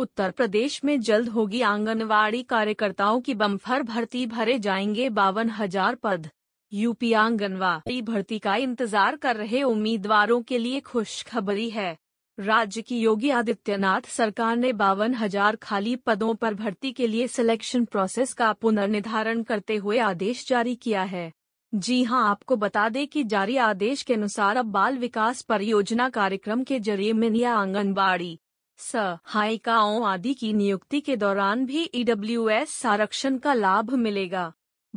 उत्तर प्रदेश में जल्द होगी आंगनवाड़ी कार्यकर्ताओं की बम्फर भर्ती भरे जाएंगे बावन हजार पद यूपी आंगनवाड़ी भर्ती का इंतजार कर रहे उम्मीदवारों के लिए खुशखबरी है राज्य की योगी आदित्यनाथ सरकार ने बावन हजार खाली पदों पर भर्ती के लिए सिलेक्शन प्रोसेस का पुनर्निधारण करते हुए आदेश जारी किया है जी हां आपको बता दें कि जारी आदेश के अनुसार अब बाल विकास परियोजना कार्यक्रम के जरिए मिनिया आंगनबाड़ी सहायिकाओं आदि की नियुक्ति के दौरान भी ईडब्ल्यू आरक्षण का लाभ मिलेगा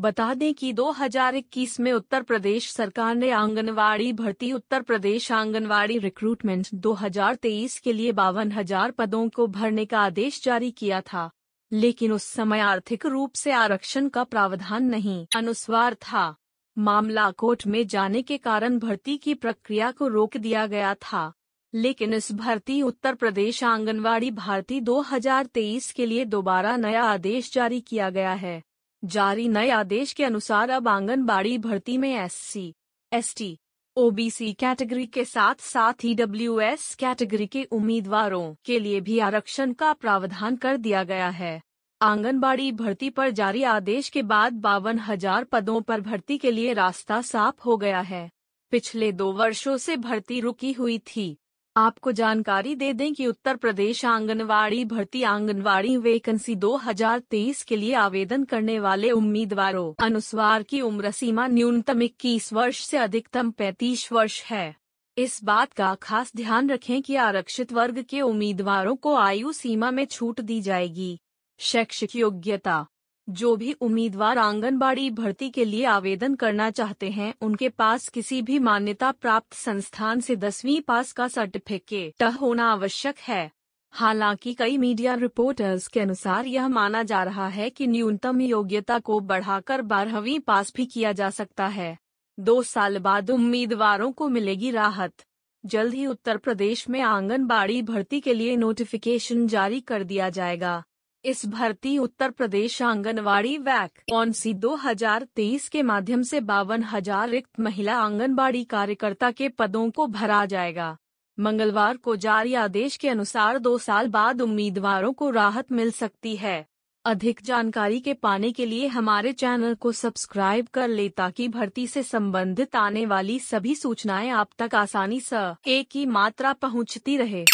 बता दें कि 2021 में उत्तर प्रदेश सरकार ने आंगनवाड़ी भर्ती उत्तर प्रदेश आंगनवाड़ी रिक्रूटमेंट 2023 के लिए बावन हजार पदों को भरने का आदेश जारी किया था लेकिन उस समय आर्थिक रूप से आरक्षण का प्रावधान नहीं अनुस्वार था मामला कोर्ट में जाने के कारण भर्ती की प्रक्रिया को रोक दिया गया था लेकिन इस भर्ती उत्तर प्रदेश आंगनवाड़ी भारती 2023 के लिए दोबारा नया आदेश जारी किया गया है जारी नए आदेश के अनुसार अब आंगनबाड़ी भर्ती में S C S T OBC category के साथ साथ ही डब्ल्यू एस कैटेगरी के उम्मीदवारों के लिए भी आरक्षण का प्रावधान कर दिया गया है आंगनबाड़ी भर्ती पर जारी आदेश के बाद बावन हजार पदों पर भर्ती के लिए रास्ता साफ हो गया है पिछले दो वर्षों से भर्ती रुकी हुई थी आपको जानकारी दे दें कि उत्तर प्रदेश आंगनवाड़ी भर्ती आंगनवाड़ी वेकेंसी 2023 के लिए आवेदन करने वाले उम्मीदवारों अनुस्वार की उम्र सीमा न्यूनतम इक्कीस वर्ष से अधिकतम 35 वर्ष है इस बात का खास ध्यान रखें कि आरक्षित वर्ग के उम्मीदवारों को आयु सीमा में छूट दी जाएगी शैक्षिक योग्यता जो भी उम्मीदवार आंगनबाड़ी भर्ती के लिए आवेदन करना चाहते हैं उनके पास किसी भी मान्यता प्राप्त संस्थान से दसवीं पास का सर्टिफिकेट होना आवश्यक है हालांकि कई मीडिया रिपोर्टर्स के अनुसार यह माना जा रहा है कि न्यूनतम योग्यता को बढ़ाकर बारहवीं पास भी किया जा सकता है दो साल बाद उम्मीदवारों को मिलेगी राहत जल्द ही उत्तर प्रदेश में आंगनबाड़ी भर्ती के लिए नोटिफिकेशन जारी कर दिया जाएगा इस भर्ती उत्तर प्रदेश आंगनवाड़ी वैक कौनसी दो के माध्यम से बावन हजार रिक्त महिला आंगनबाड़ी कार्यकर्ता के पदों को भरा जाएगा मंगलवार को जारी आदेश के अनुसार दो साल बाद उम्मीदवारों को राहत मिल सकती है अधिक जानकारी के पाने के लिए हमारे चैनल को सब्सक्राइब कर ले ताकि भर्ती से संबंधित आने वाली सभी सूचनाएं आप तक आसानी से एक ही मात्रा पहुंचती रहे